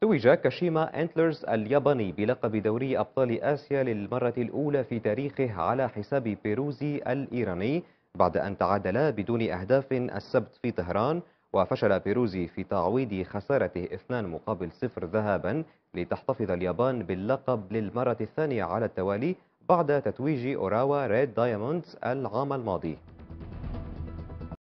توج كاشيما أنتلرز الياباني بلقب دوري أبطال آسيا للمرة الأولى في تاريخه على حساب بيروزي الإيراني بعد أن تعادلا بدون أهداف السبت في طهران وفشل بيروزي في تعويض خسارته اثنان مقابل صفر ذهابا لتحتفظ اليابان باللقب للمرة الثانية على التوالي بعد تتويج أوراوا ريد دايموندز العام الماضي